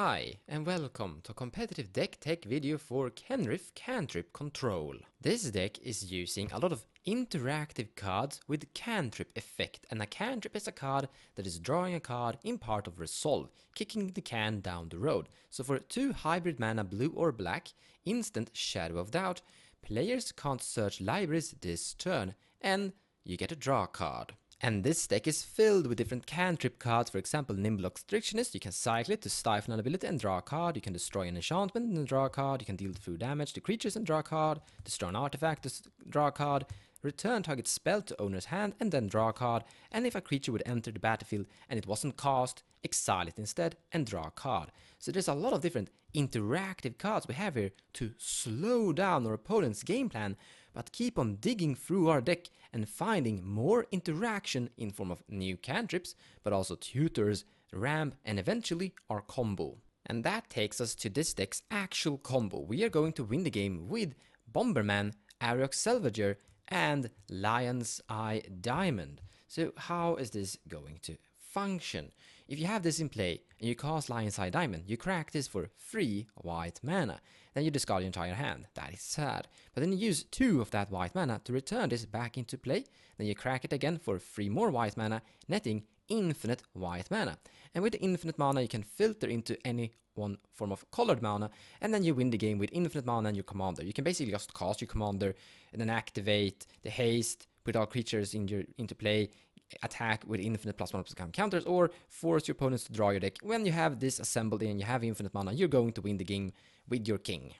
Hi and welcome to competitive deck tech video for Kenriff Cantrip Control. This deck is using a lot of interactive cards with cantrip effect and a cantrip is a card that is drawing a card in part of resolve, kicking the can down the road. So for 2 hybrid mana blue or black, instant shadow of doubt, players can't search libraries this turn and you get a draw card. And this deck is filled with different cantrip cards, for example Nimble Obstructionist, you can cycle it to stifle an ability and draw a card, you can destroy an enchantment and draw a card, you can deal through damage to creatures and draw a card, destroy an artifact, draw a card, return target spell to owner's hand and then draw a card, and if a creature would enter the battlefield and it wasn't cast, exile it instead and draw a card. So there's a lot of different interactive cards we have here to slow down our opponent's game plan but keep on digging through our deck and finding more interaction in form of new cantrips, but also tutors, ramp, and eventually our combo. And that takes us to this deck's actual combo. We are going to win the game with Bomberman, Ariok Salvager, and Lion's Eye Diamond. So how is this going to function? If you have this in play and you cast Lion Side Diamond, you crack this for 3 white mana. Then you discard your entire hand. That is sad. But then you use 2 of that white mana to return this back into play. Then you crack it again for 3 more white mana, netting infinite white mana. And with the infinite mana you can filter into any one form of colored mana, and then you win the game with infinite mana and your commander. You can basically just cast your commander and then activate the haste, put all creatures in your, into play, attack with infinite plus one plus one counters or force your opponents to draw your deck. When you have this assembled and you have infinite mana, you're going to win the game with your king.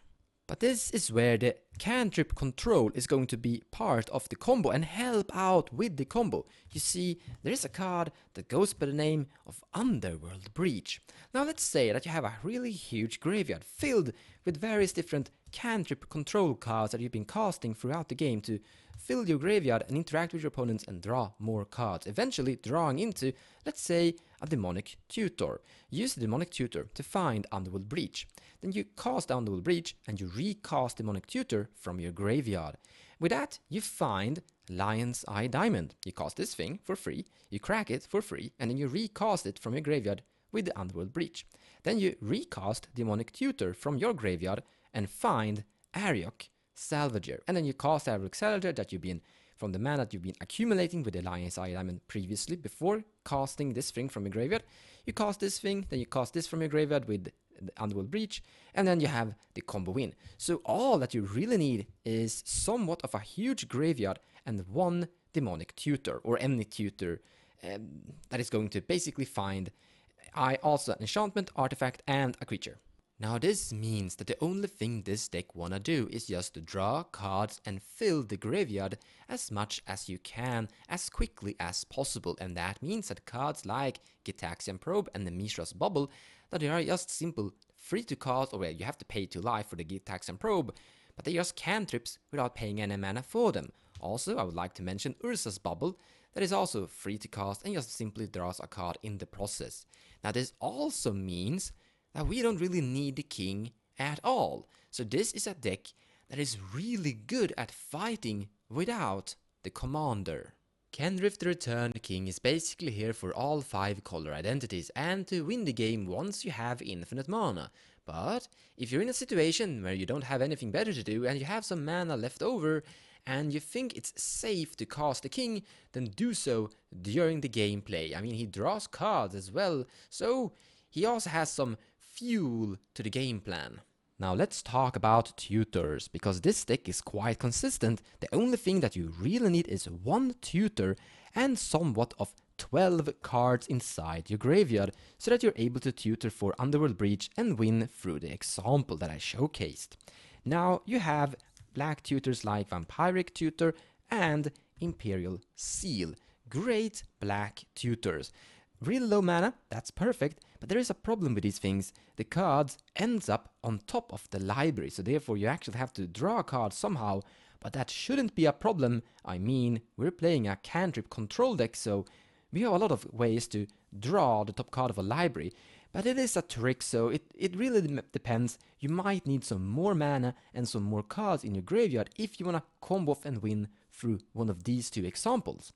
But this is where the cantrip control is going to be part of the combo and help out with the combo. You see, there is a card that goes by the name of Underworld Breach. Now let's say that you have a really huge graveyard filled with various different cantrip control cards that you've been casting throughout the game to fill your graveyard and interact with your opponents and draw more cards, eventually drawing into, let's say, a Demonic Tutor. Use the Demonic Tutor to find Underworld Breach. Then you cast Underworld Breach and you recast Demonic Tutor from your graveyard. With that, you find Lion's Eye Diamond. You cast this thing for free, you crack it for free, and then you recast it from your graveyard with the Underworld Breach. Then you recast Demonic Tutor from your graveyard and find Ariok salvager. And then you cast Salvager Salvager that you've been from the mana that you've been accumulating with the Lion's Eye Diamond previously before casting this thing from your graveyard. You cast this thing, then you cast this from your graveyard with the Underworld Breach, and then you have the combo win. So all that you really need is somewhat of a huge graveyard and one demonic tutor or any tutor um, that is going to basically find I also an enchantment, artifact, and a creature. Now this means that the only thing this deck wanna do is just draw cards and fill the graveyard as much as you can as quickly as possible and that means that cards like Gitaxian Probe and the Mishra's Bubble that they are just simple free to cast. or well, you have to pay to life for the Gitaxian Probe but they just cantrips without paying any mana for them. Also I would like to mention Ursa's Bubble that is also free to cast and just simply draws a card in the process. Now this also means that we don't really need the king at all. So this is a deck that is really good at fighting without the commander. Kendrift the Returned King is basically here for all 5 color identities and to win the game once you have infinite mana. But if you're in a situation where you don't have anything better to do and you have some mana left over and you think it's safe to cast the king, then do so during the gameplay. I mean, he draws cards as well, so he also has some fuel to the game plan. Now let's talk about tutors, because this deck is quite consistent. The only thing that you really need is one tutor and somewhat of 12 cards inside your graveyard, so that you're able to tutor for Underworld Breach and win through the example that I showcased. Now you have black tutors like Vampiric Tutor and Imperial Seal, great black tutors. Really low mana, that's perfect, but there is a problem with these things. The card ends up on top of the library, so therefore you actually have to draw a card somehow, but that shouldn't be a problem. I mean, we're playing a cantrip control deck, so we have a lot of ways to draw the top card of a library. But it is a trick, so it, it really depends. You might need some more mana and some more cards in your graveyard if you wanna combo off and win through one of these two examples.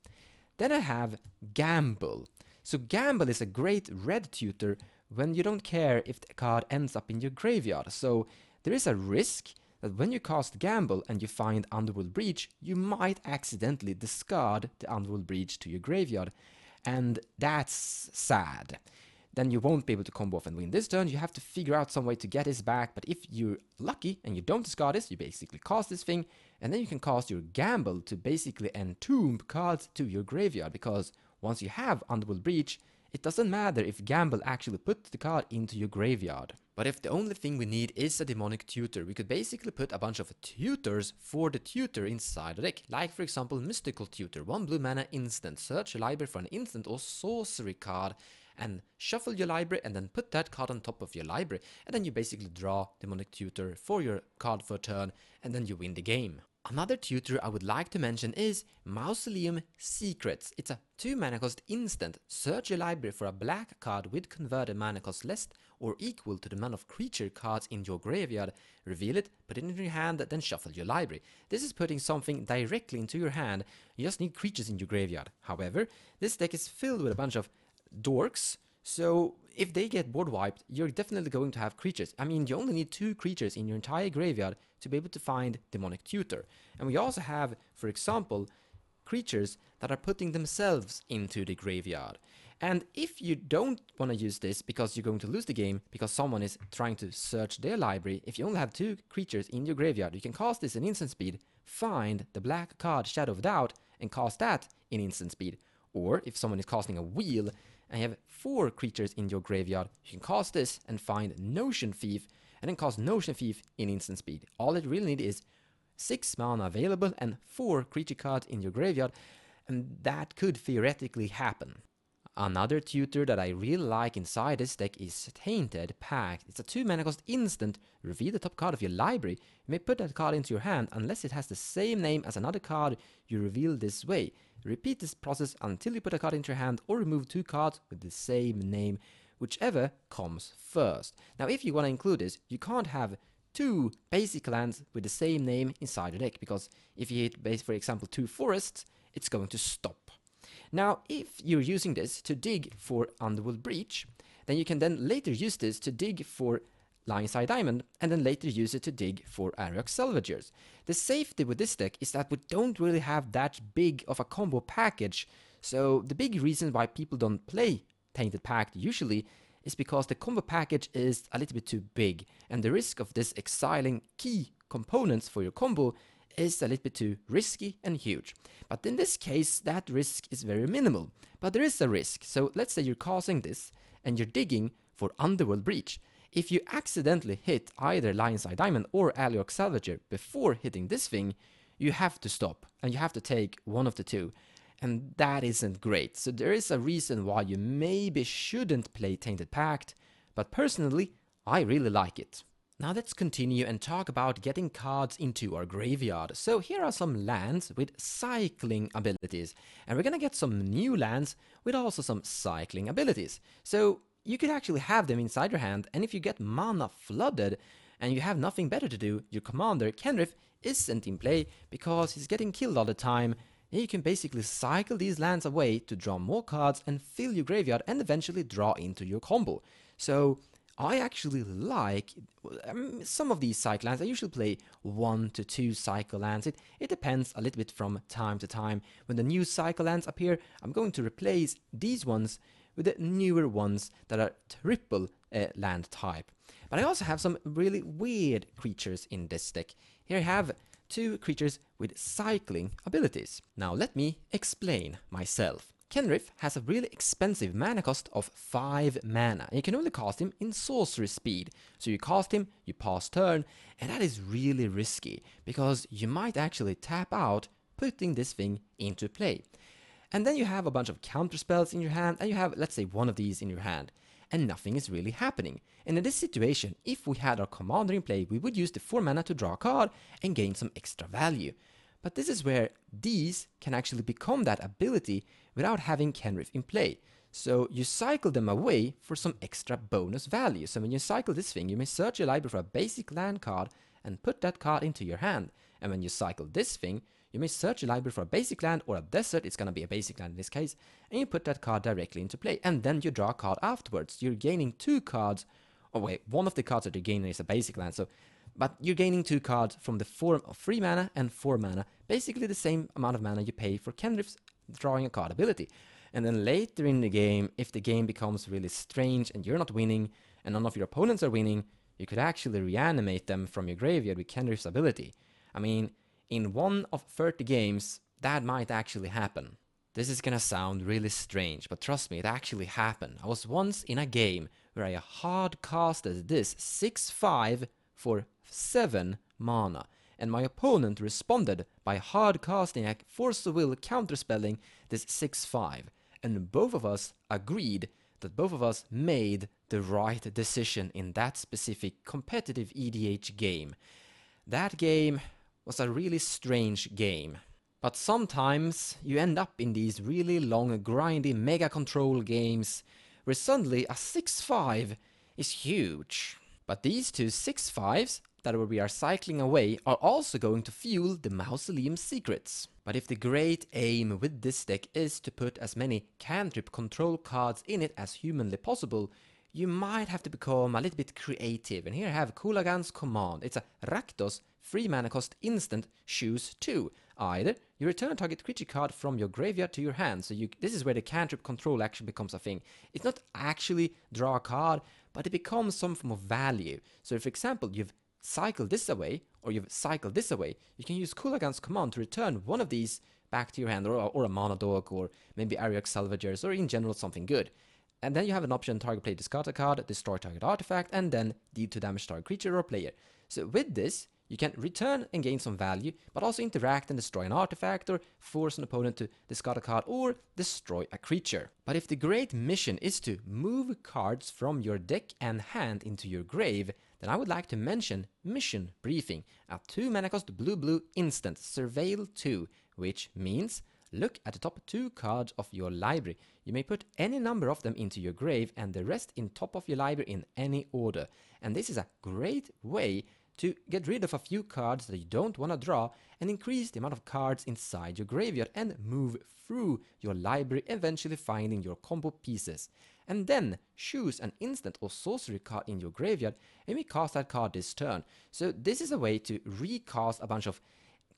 Then I have Gamble. So Gamble is a great red tutor when you don't care if the card ends up in your graveyard. So there is a risk that when you cast Gamble and you find Underworld Breach, you might accidentally discard the Underworld Breach to your graveyard. And that's sad. Then you won't be able to combo off and win this turn. You have to figure out some way to get this back. But if you're lucky and you don't discard this, you basically cast this thing. And then you can cast your Gamble to basically entomb cards to your graveyard. Because once you have Underworld Breach, it doesn't matter if Gamble actually put the card into your graveyard. But if the only thing we need is a demonic tutor, we could basically put a bunch of tutors for the tutor inside the deck. Like for example Mystical Tutor, 1 blue mana instant, search your library for an instant or sorcery card and shuffle your library and then put that card on top of your library and then you basically draw demonic tutor for your card for a turn and then you win the game. Another tutor I would like to mention is Mausoleum Secrets. It's a 2 mana cost instant. Search your library for a black card with converted mana cost less or equal to the amount of creature cards in your graveyard. Reveal it, put it in your hand, then shuffle your library. This is putting something directly into your hand. You just need creatures in your graveyard. However, this deck is filled with a bunch of dorks, so if they get board wiped, you're definitely going to have creatures. I mean, you only need two creatures in your entire graveyard to be able to find demonic tutor. And we also have, for example, creatures that are putting themselves into the graveyard. And if you don't want to use this because you're going to lose the game because someone is trying to search their library, if you only have two creatures in your graveyard, you can cast this in instant speed, find the black card Shadow of Doubt, and cast that in instant speed. Or if someone is casting a wheel and you have four creatures in your graveyard, you can cast this and find Notion Thief and then cast Notion Thief in instant speed. All it really need is 6 mana available and 4 creature cards in your graveyard, and that could theoretically happen. Another tutor that I really like inside this deck is Tainted Pact. It's a 2 mana cost instant, reveal the top card of your library. You may put that card into your hand unless it has the same name as another card you reveal this way. Repeat this process until you put a card into your hand or remove two cards with the same name whichever comes first. Now, if you want to include this, you can't have two basic lands with the same name inside the deck, because if you hit, for example, two forests, it's going to stop. Now, if you're using this to dig for Underwood Breach, then you can then later use this to dig for Lion's Eye Diamond, and then later use it to dig for Ariok Salvagers. The safety with this deck is that we don't really have that big of a combo package, so the big reason why people don't play tainted packet usually is because the combo package is a little bit too big and the risk of this exiling key components for your combo is a little bit too risky and huge. But in this case, that risk is very minimal. But there is a risk. So let's say you're causing this and you're digging for Underworld Breach. If you accidentally hit either Lion's Eye Diamond or Alioc Salvager before hitting this thing, you have to stop and you have to take one of the two and that isn't great. So there is a reason why you maybe shouldn't play Tainted Pact, but personally, I really like it. Now let's continue and talk about getting cards into our graveyard. So here are some lands with cycling abilities, and we're gonna get some new lands with also some cycling abilities. So you could actually have them inside your hand, and if you get mana flooded, and you have nothing better to do, your commander, Kenrith, isn't in play because he's getting killed all the time you can basically cycle these lands away to draw more cards and fill your graveyard and eventually draw into your combo. So I actually like um, some of these cycle lands. I usually play one to two cycle lands. It, it depends a little bit from time to time. When the new cycle lands appear, I'm going to replace these ones with the newer ones that are triple uh, land type. But I also have some really weird creatures in this deck. Here I have to creatures with cycling abilities. Now let me explain myself. Kenrith has a really expensive mana cost of 5 mana, you can only cast him in sorcery speed. So you cast him, you pass turn, and that is really risky, because you might actually tap out putting this thing into play. And then you have a bunch of counter spells in your hand, and you have, let's say, one of these in your hand and nothing is really happening. And in this situation, if we had our commander in play, we would use the 4 mana to draw a card and gain some extra value. But this is where these can actually become that ability without having Kenrith in play. So you cycle them away for some extra bonus value. So when you cycle this thing, you may search your library for a basic land card and put that card into your hand. And when you cycle this thing, you may search a library for a basic land or a desert, it's gonna be a basic land in this case, and you put that card directly into play, and then you draw a card afterwards. You're gaining two cards, oh wait, one of the cards that you're gaining is a basic land, so, but you're gaining two cards from the form of 3 mana and 4 mana, basically the same amount of mana you pay for Kendriff's drawing a card ability. And then later in the game, if the game becomes really strange and you're not winning, and none of your opponents are winning, you could actually reanimate them from your graveyard with Kendriff's ability. I mean, in one of 30 games, that might actually happen. This is gonna sound really strange, but trust me, it actually happened. I was once in a game where I hard casted this 6-5 for 7 mana, and my opponent responded by hard casting a Force of Will counterspelling this 6-5, and both of us agreed that both of us made the right decision in that specific competitive EDH game. That game, was a really strange game. But sometimes you end up in these really long grindy mega control games where suddenly a 6-5 is huge. But these two 6-5s that we are cycling away are also going to fuel the Mausoleum secrets. But if the great aim with this deck is to put as many cantrip control cards in it as humanly possible, you might have to become a little bit creative. And here I have Kulagan's command. It's a Rakdos, 3 mana cost instant, choose 2. Either you return a target creature card from your graveyard to your hand. So you, this is where the cantrip control action becomes a thing. It's not actually draw a card, but it becomes some form of value. So if, for example, you've cycled this away, or you've cycled this away, you can use Kulagan's command to return one of these back to your hand, or, or a Monodog, or maybe Ariok Salvagers, or in general something good. And then you have an option target player discard a card, destroy target artifact, and then deal 2 damage target creature or player. So with this, you can return and gain some value, but also interact and destroy an artifact or force an opponent to discard a card or destroy a creature. But if the great mission is to move cards from your deck and hand into your grave, then I would like to mention Mission Briefing, a 2 mana cost blue blue instant, Surveil 2, which means Look at the top two cards of your library. You may put any number of them into your grave and the rest in top of your library in any order. And this is a great way to get rid of a few cards that you don't want to draw and increase the amount of cards inside your graveyard and move through your library eventually finding your combo pieces. And then choose an instant or sorcery card in your graveyard and we cast that card this turn. So this is a way to recast a bunch of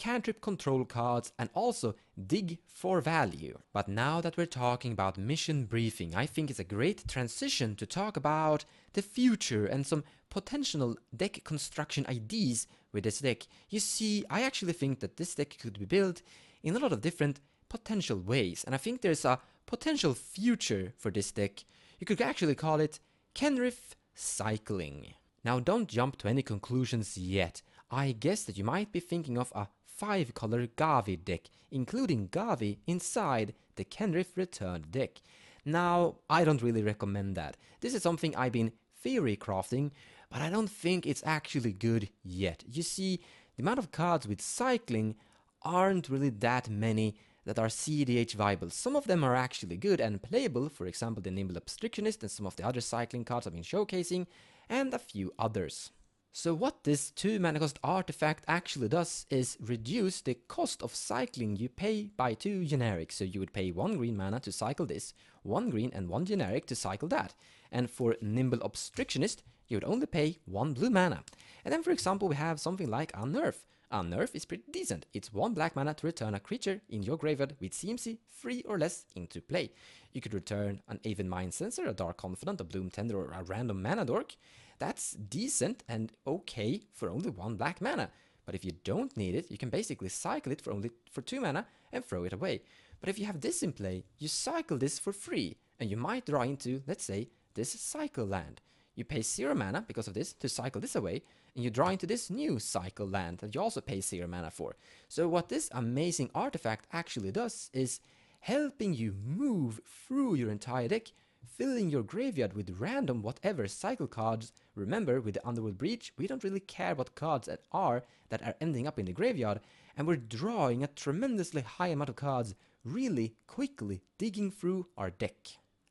cantrip control cards, and also dig for value. But now that we're talking about mission briefing, I think it's a great transition to talk about the future and some potential deck construction ideas with this deck. You see, I actually think that this deck could be built in a lot of different potential ways, and I think there's a potential future for this deck. You could actually call it Kenrith Cycling. Now don't jump to any conclusions yet. I guess that you might be thinking of a five-color Gavi deck, including Gavi inside the Kenrith Returned deck. Now, I don't really recommend that. This is something I've been theory crafting, but I don't think it's actually good yet. You see, the amount of cards with cycling aren't really that many that are CDH viable. Some of them are actually good and playable, for example the Nimble Obstructionist and some of the other cycling cards I've been showcasing, and a few others. So what this 2 mana cost artifact actually does is reduce the cost of cycling you pay by 2 generic. So you would pay 1 green mana to cycle this, 1 green and 1 generic to cycle that. And for Nimble Obstructionist, you would only pay 1 blue mana. And then for example we have something like Unnerf. Unnerf is pretty decent, it's 1 black mana to return a creature in your graveyard with CMC 3 or less into play. You could return an Aven Mind Sensor, a Dark Confidant, a Bloom Tender or a random mana dork. That's decent and okay for only one black mana. But if you don't need it, you can basically cycle it for only for 2 mana and throw it away. But if you have this in play, you cycle this for free, and you might draw into, let's say, this cycle land. You pay 0 mana because of this to cycle this away, and you draw into this new cycle land that you also pay 0 mana for. So what this amazing artifact actually does is helping you move through your entire deck filling your graveyard with random whatever cycle cards. Remember, with the Underworld Breach, we don't really care what cards that are that are ending up in the graveyard, and we're drawing a tremendously high amount of cards really quickly, digging through our deck.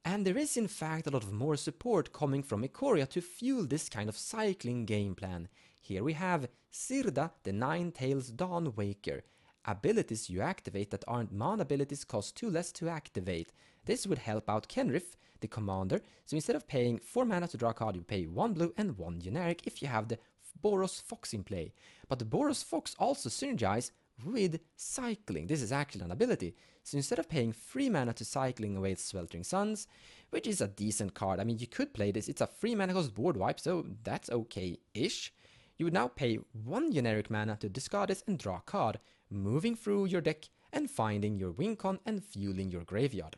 And there is in fact a lot of more support coming from Ikoria to fuel this kind of cycling game plan. Here we have Sirda, the Nine Tails Dawn Waker. Abilities you activate that aren't mana abilities cost 2 less to activate. This would help out Kenrith, the commander. So instead of paying 4 mana to draw a card, you pay 1 blue and 1 generic if you have the Boros Fox in play. But the Boros Fox also synergize with Cycling. This is actually an ability. So instead of paying 3 mana to Cycling away its Sweltering Suns, which is a decent card, I mean you could play this, it's a 3 mana cost board wipe, so that's okay-ish. You would now pay 1 generic mana to discard this and draw a card, moving through your deck and finding your Wincon and fueling your graveyard.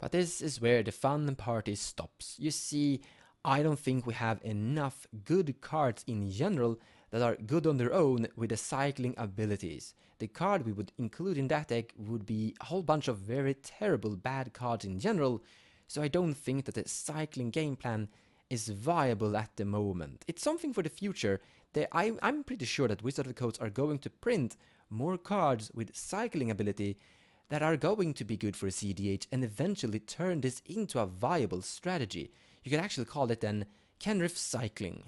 But this is where the fun party stops. You see, I don't think we have enough good cards in general that are good on their own with the cycling abilities. The card we would include in that deck would be a whole bunch of very terrible bad cards in general, so I don't think that the cycling game plan is viable at the moment. It's something for the future. I, am pretty sure that Wizard of the are going to print more cards with cycling ability that are going to be good for CDH and eventually turn this into a viable strategy. You can actually call it an Kenriff cycling.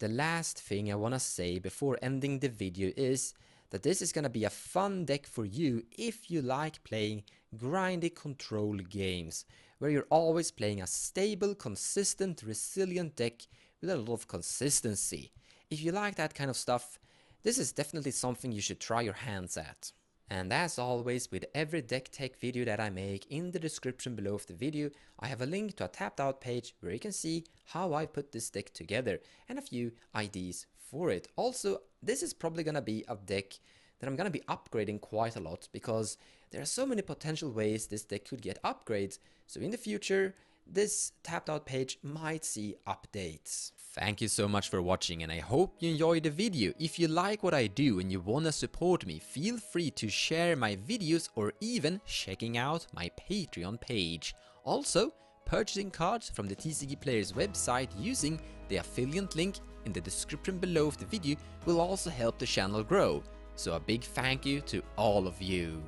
The last thing I wanna say before ending the video is that this is gonna be a fun deck for you if you like playing grindy control games, where you're always playing a stable, consistent, resilient deck with a lot of consistency. If you like that kind of stuff, this is definitely something you should try your hands at. And as always with every deck tech video that I make, in the description below of the video I have a link to a tapped out page where you can see how I put this deck together and a few IDs for it. Also, this is probably gonna be a deck that I'm gonna be upgrading quite a lot because there are so many potential ways this deck could get upgrades. So in the future, this tapped out page might see updates. Thank you so much for watching and I hope you enjoyed the video. If you like what I do and you wanna support me, feel free to share my videos or even checking out my Patreon page. Also, purchasing cards from the TCG Player's website using the affiliate link in the description below of the video will also help the channel grow. So a big thank you to all of you.